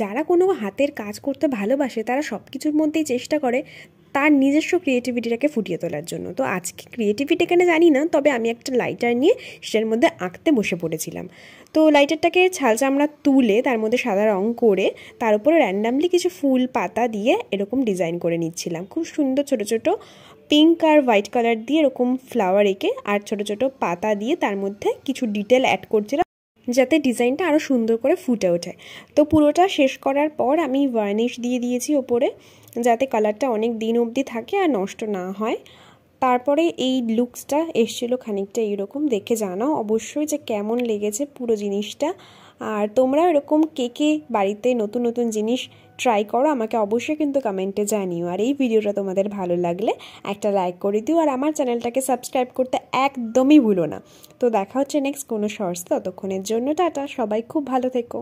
যারা কোনো হাতের কাজ করতে ভালোবাসে তারা সব কিছুর মধ্যেই চেষ্টা করে তার নিজস্ব ক্রিয়েটিভিটিটাকে ফুটিয়ে তোলার জন্য তো আজকে ক্রিয়েটিভিটি কেন জানি না তবে আমি একটা লাইটার নিয়ে সেটার মধ্যে আঁকতে বসে পড়েছিলাম তো লাইটারটাকে ছাল আমরা তুলে তার মধ্যে সাদা রং করে তার উপরে র্যান্ডামলি কিছু ফুল পাতা দিয়ে এরকম ডিজাইন করে নিচ্ছিলাম খুব সুন্দর ছোট ছোট পিঙ্ক আর হোয়াইট কালার দিয়ে এরকম ফ্লাওয়ার এঁকে আর ছোট ছোট পাতা দিয়ে তার মধ্যে কিছু ডিটেল অ্যাড করছিলাম যাতে ডিজাইনটা আরও সুন্দর করে ফুটে ওঠে তো পুরোটা শেষ করার পর আমি ভার্নিশ দিয়ে দিয়েছি ওপরে যাতে কালারটা অনেক দিন অবধি থাকে আর নষ্ট না হয় তারপরে এই লুকসটা এসছিল খানিকটা এইরকম দেখে জানাও অবশ্যই যে কেমন লেগেছে পুরো জিনিসটা আর তোমরা এরকম কে কে বাড়িতে নতুন নতুন জিনিস ট্রাই করো আমাকে অবশ্যই কিন্তু কমেন্টে জানিও আর এই ভিডিওটা তোমাদের ভালো লাগলে একটা লাইক করে দিও আর আমার চ্যানেলটাকে সাবস্ক্রাইব করতে একদমই ভুলো না তো দেখা হচ্ছে নেক্সট কোনো শর্টস ততক্ষণের জন্য টাটা সবাই খুব ভালো থেকো